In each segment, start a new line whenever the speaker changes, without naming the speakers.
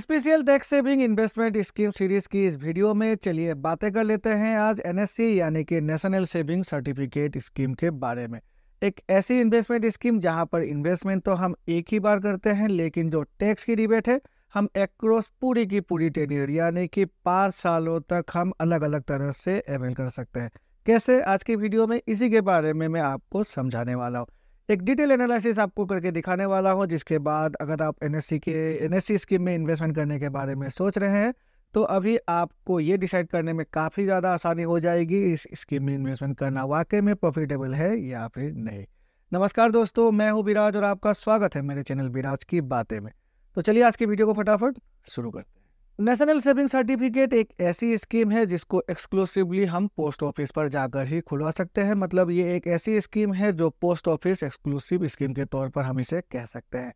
special tax saving investment scheme series की इस video में चलिए बातें कर लेते हैं आज एनएससी यानी कि नेशनल सेविंग सर्टिफिकेट स्कीम के बारे में एक ऐसी इन्वेस्टमेंट स्कीम जहां पर इन्वेस्टमेंट तो हम एक ही बार करते हैं लेकिन जो टैक्स की रिबेट है हम एक्रॉस पूरी की पूरी टेनियर यानी कि पाँच सालों तक हम अलग अलग तरह से अवेल कर सकते हैं कैसे आज की वीडियो में इसी के बारे में मैं आपको समझाने वाला हूँ एक डिटेल एनालिसिस आपको करके दिखाने वाला हूँ जिसके बाद अगर आप एन के एन स्कीम में इन्वेस्टमेंट करने के बारे में सोच रहे हैं तो अभी आपको ये डिसाइड करने में काफ़ी ज़्यादा आसानी हो जाएगी इस स्कीम में इन्वेस्टमेंट करना वाकई में प्रॉफिटेबल है या फिर नहीं नमस्कार दोस्तों मैं हूँ विराज और आपका स्वागत है मेरे चैनल विराज की बातें में तो चलिए आज की वीडियो को फटाफट शुरू करते हैं नेशनल सेविंग सर्टिफिकेट एक ऐसी स्कीम है जिसको एक्सक्लूसिवली हम पोस्ट ऑफिस पर जाकर ही खुलवा सकते हैं मतलब ये एक ऐसी स्कीम है जो पोस्ट ऑफिस एक्सक्लूसिव स्कीम के तौर पर हम इसे कह सकते हैं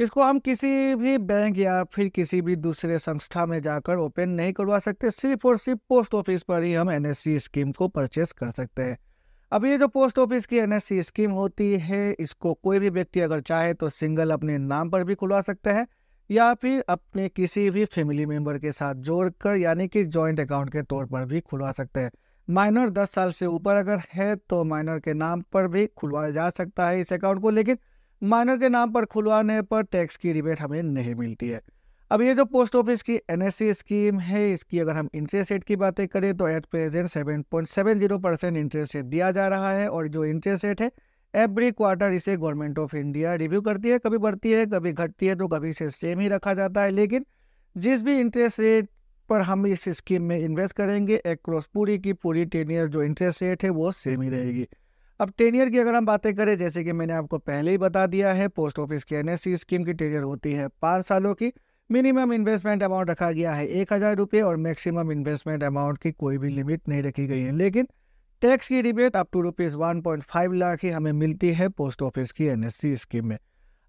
इसको हम किसी भी बैंक या फिर किसी भी दूसरे संस्था में जाकर ओपन नहीं करवा सकते सिर्फ और सिर्फ पोस्ट ऑफिस पर ही हम एन स्कीम को परचेस कर सकते हैं अब ये जो पोस्ट ऑफिस की एन स्कीम होती है इसको कोई भी व्यक्ति अगर चाहे तो सिंगल अपने नाम पर भी खुलवा सकते हैं या फिर अपने किसी भी फैमिली मेम्बर के साथ जोड़कर यानी कि जॉइंट अकाउंट के तौर पर भी खुलवा सकते हैं माइनर 10 साल से ऊपर अगर है तो माइनर के नाम पर भी खुलवाया जा सकता है इस अकाउंट को लेकिन माइनर के नाम पर खुलवाने पर टैक्स की रिबेट हमें नहीं मिलती है अब ये जो पोस्ट ऑफिस की एन स्कीम है इसकी अगर हम इंटरेस्ट रेट की बातें करें तो at present seven point seven zero percent interest rate दिया जा रहा है और जो इंटरेस्ट रेट है एवरी क्वार्टर इसे गवर्नमेंट ऑफ इंडिया रिव्यू करती है कभी बढ़ती है कभी घटती है तो कभी इसे सेम ही रखा जाता है लेकिन जिस भी इंटरेस्ट रेट पर हम इस स्कीम में इन्वेस्ट करेंगे क्रॉस पूरी की पूरी टेन ईयर जो इंटरेस्ट रेट है वो सेम ही रहेगी अब टेन ईयर की अगर हम बातें करें जैसे कि मैंने आपको पहले ही बता दिया है पोस्ट ऑफिस की एन स्कीम e की टेन ईयर होती है पाँच सालों की मिनिमम इन्वेस्टमेंट अमाउंट रखा गया है एक हज़ार रुपये और मैक्सिमम इन्वेस्टमेंट अमाउंट की कोई भी लिमिट नहीं रखी गई है लेकिन टैक्स की rebate up to rupees one point five lakh ही हमें मिलती है पोस्ट ऑफिस की एन स्कीम में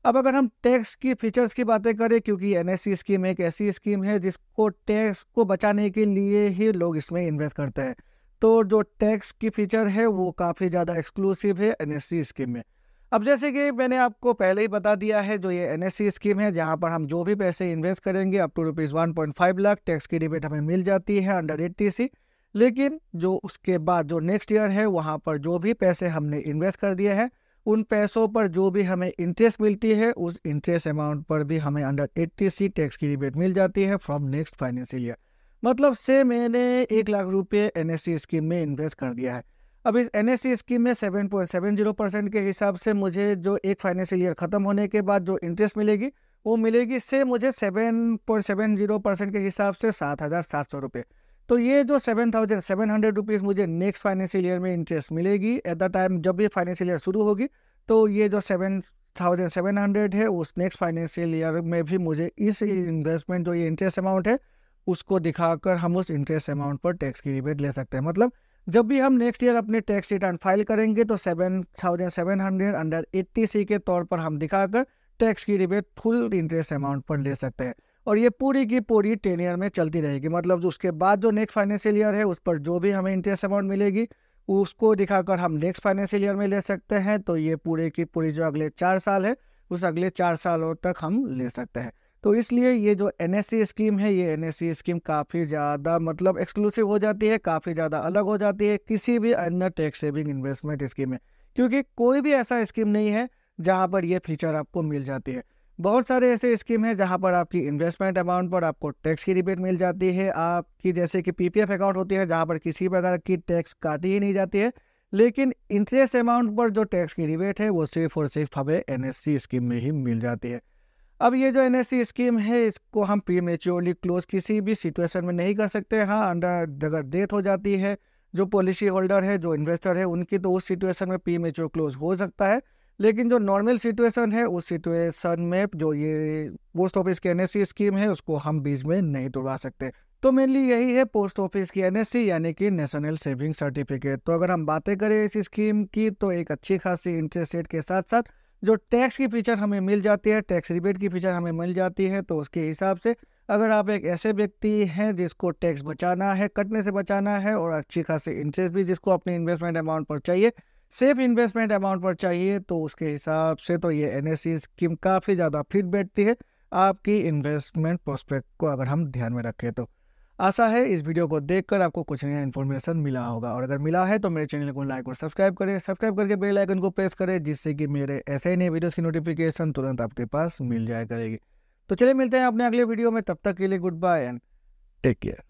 अब अगर हम टैक्स की फीचर्स की बातें करें क्योंकि एन स्कीम एक ऐसी स्कीम है जिसको टैक्स को बचाने के लिए ही लोग इसमें इन्वेस्ट करते हैं तो जो टैक्स की फीचर है वो काफ़ी ज़्यादा एक्सक्लूसिव है एन स्कीम में अब जैसे कि मैंने आपको पहले ही बता दिया है जो ये एन स्कीम है जहाँ पर हम जो भी पैसे इन्वेस्ट करेंगे up to rupees one point five lakh tax की रिबेट हमें मिल जाती है अंडर एट्टी सी लेकिन जो उसके बाद जो नेक्स्ट ईयर है वहाँ पर जो भी पैसे हमने इन्वेस्ट कर दिए हैं उन पैसों पर जो भी हमें इंटरेस्ट मिलती है उस इंटरेस्ट अमाउंट पर भी हमें अंडर एट्टी सी टैक्स की रिबेट मिल जाती है फ्रॉम नेक्स्ट फाइनेंशियल ईयर मतलब से मैंने एक लाख रुपये एन स्कीम e में इन्वेस्ट कर दिया है अब इस एन स्कीम e में seven point seven zero percent के हिसाब से मुझे जो एक फाइनेंशियल ईयर ख़त्म होने के बाद जो इंटरेस्ट मिलेगी वो मिलेगी से मुझे seven point seven zero percent के हिसाब से सात हज़ार सात सौ रुपये तो ये जो seven thousand seven hundred rupees मुझे नेक्स्ट फाइनेंशियल ईयर में इंटरेस्ट मिलेगी एट द टाइम जब भी फाइनेंशियल ईयर शुरू होगी तो ये जो सेवन थाउजेंड सेवन हंड्रेड है उस नेक्स्ट फाइनेंशियल ईयर में भी मुझे इस इन्वेस्टमेंट जो ये इंटरेस्ट अमाउंट है उसको दिखाकर हम उस इंटरेस्ट अमाउंट पर टैक्स की रिबेट ले सकते हैं मतलब जब भी हम नेक्स्ट ईयर अपने टैक्स रिटर्न फाइल करेंगे तो seven thousand seven hundred under eighty C के तौर पर हम दिखाकर टैक्स की रिबेट फुल इंटरेस्ट अमाउंट पर ले सकते हैं और ये पूरी की पूरी टेन ईयर में चलती रहेगी मतलब जो उसके बाद जो नेक्स्ट फाइनेंशियल ईयर है उस पर जो भी हमें इंटरेस्ट अमाउंट मिलेगी उसको दिखाकर हम नेक्स्ट फाइनेंशियल ईयर में ले सकते हैं तो ये पूरे की पूरी जो अगले चार साल है उस अगले चार सालों तक हम ले सकते हैं तो इसलिए ये जो एन स्कीम है ये एन स्कीम काफ़ी ज़्यादा मतलब एक्सक्लूसिव हो जाती है काफ़ी ज़्यादा अलग हो जाती है किसी भी अन्य टैक्स सेविंग इन्वेस्टमेंट स्कीम में क्योंकि कोई भी ऐसा स्कीम नहीं है जहाँ पर यह फीचर आपको मिल जाती है बहुत सारे ऐसे स्कीम हैं जहां पर आपकी इन्वेस्टमेंट अमाउंट पर आपको टैक्स की रिबेट मिल जाती है आपकी जैसे कि पीपीएफ अकाउंट होती है जहां पर किसी प्रकार की टैक्स काटी ही नहीं जाती है लेकिन इंटरेस्ट अमाउंट पर जो टैक्स की रिबेट है वो सिर्फ और सिर्फ हमें एन स्कीम में ही मिल जाती है अब ये जो एन स्कीम है इसको हम प्री मेच्योरली क्लोज किसी भी सिचुएशन में नहीं कर सकते हाँ अंडर अगर डेथ हो जाती है जो पॉलिसी होल्डर है जो इन्वेस्टर है उनकी तो उस सिचुएशन में प्री क्लोज हो सकता है लेकिन जो नॉर्मल सिचुएशन है उस सिचुएशन में जो ये पोस्ट ऑफिस की एन स्कीम है उसको हम बीच में नहीं तोड़वा सकते तो मेनली यही है पोस्ट ऑफिस की एन यानी कि नेशनल सेविंग सर्टिफिकेट तो अगर हम बातें करें इस स्कीम की तो एक अच्छी खासी इंटरेस्ट रेट के साथ साथ जो टैक्स की फीचर हमें मिल जाती है टैक्स रिबेट की फीचर हमें मिल जाती है तो उसके हिसाब से अगर आप एक ऐसे व्यक्ति हैं जिसको टैक्स बचाना है कटने से बचाना है और अच्छी खासी इंटरेस्ट भी जिसको अपने इन्वेस्टमेंट अमाउंट पर चाहिए सेफ इन्वेस्टमेंट अमाउंट पर चाहिए तो उसके हिसाब से तो ये एन स्कीम काफ़ी ज़्यादा फिट बैठती है आपकी इन्वेस्टमेंट प्रोस्पेक्ट को अगर हम ध्यान में रखें तो आशा है इस वीडियो को देखकर आपको कुछ नया इन्फॉर्मेशन मिला होगा और अगर मिला है तो मेरे चैनल को लाइक और सब्सक्राइब करें सब्सक्राइब करके बेल आइकन को प्रेस करें जिससे कि मेरे ऐसे ही नए वीडियोस की नोटिफिकेशन तुरंत आपके पास मिल जाया करेगी तो चलिए मिलते हैं अपने अगले वीडियो में तब तक के लिए goodbye and take care